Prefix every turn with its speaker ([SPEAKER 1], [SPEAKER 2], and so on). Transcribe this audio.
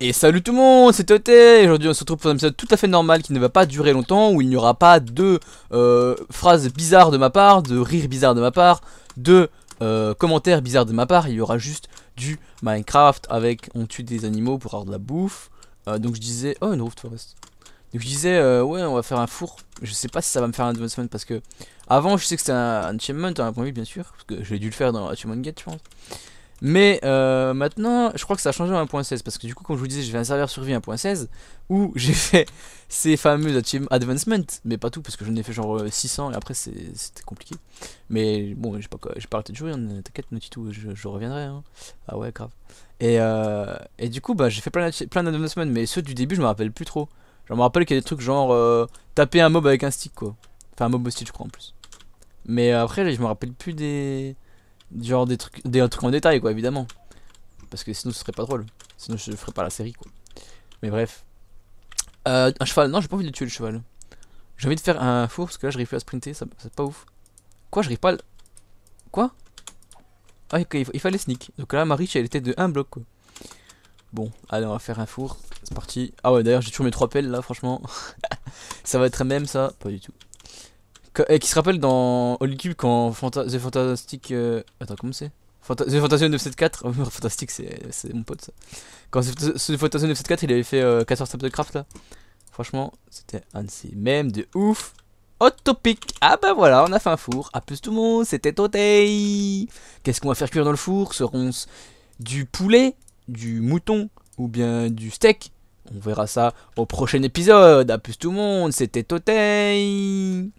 [SPEAKER 1] Et salut tout le monde, c'est et Aujourd'hui on se retrouve pour un épisode tout à fait normal qui ne va pas durer longtemps Où il n'y aura pas de euh, phrases bizarres de ma part, de rires bizarres de ma part De euh, commentaires bizarres de ma part Il y aura juste du Minecraft avec on tue des animaux pour avoir de la bouffe euh, Donc je disais, oh une roof forest Donc je disais, ouais on va faire un four Je sais pas si ça va me faire un advancement parce que Avant je sais que c'était un achievement, hein, bien sûr Parce que j'ai dû le faire dans Achievement Gate je pense mais euh, maintenant, je crois que ça a changé en 1.16 parce que du coup, comme je vous disais, j'ai fait un serveur survie 1.16 où j'ai fait ces fameux advancements, mais pas tout parce que j'en ai fait genre 600 euh, et après c'était compliqué. Mais bon, j'ai pas, pas arrêté de jouer, hein, t'inquiète, petit je, je reviendrai. Hein. Ah ouais, grave. Euh, et, du coup, bah, j'ai fait plein, plein d'advancements, mais ceux du début, je me rappelle plus trop. Je me rappelle qu'il y a des trucs genre taper un mob avec un stick quoi. Enfin, un mob hostile, je crois en plus. Mais après, je me rappelle plus des genre des trucs, des trucs en détail, quoi, évidemment. Parce que sinon, ce serait pas drôle. Sinon, je ferais pas la série, quoi. Mais bref. Euh, un cheval. Non, j'ai pas envie de tuer le cheval. J'ai envie de faire un four parce que là, j'arrive plus à sprinter. Ça, c'est pas ouf. Quoi, j'arrive pas à... Quoi Ah, il fallait sneak. Donc là, ma elle était de un bloc, quoi. Bon, allez, on va faire un four. C'est parti. Ah ouais, d'ailleurs, j'ai toujours mes trois pelles, là, franchement. ça va être même, ça Pas du tout et euh, qui se rappelle dans Holy Cube quand The Fantastic. Euh, attends, comment c'est Fantastique The 974. Fantastic, c'est mon pote ça. Quand The, 974, il avait fait 14 euh, steps de craft là. Franchement, c'était un de ces mêmes de ouf. Hot topic Ah bah voilà, on a fait un four. A plus tout le monde, c'était Totei Qu'est-ce qu'on va faire cuire dans le four Seront du poulet, du mouton ou bien du steak On verra ça au prochain épisode. A plus tout le monde, c'était Totei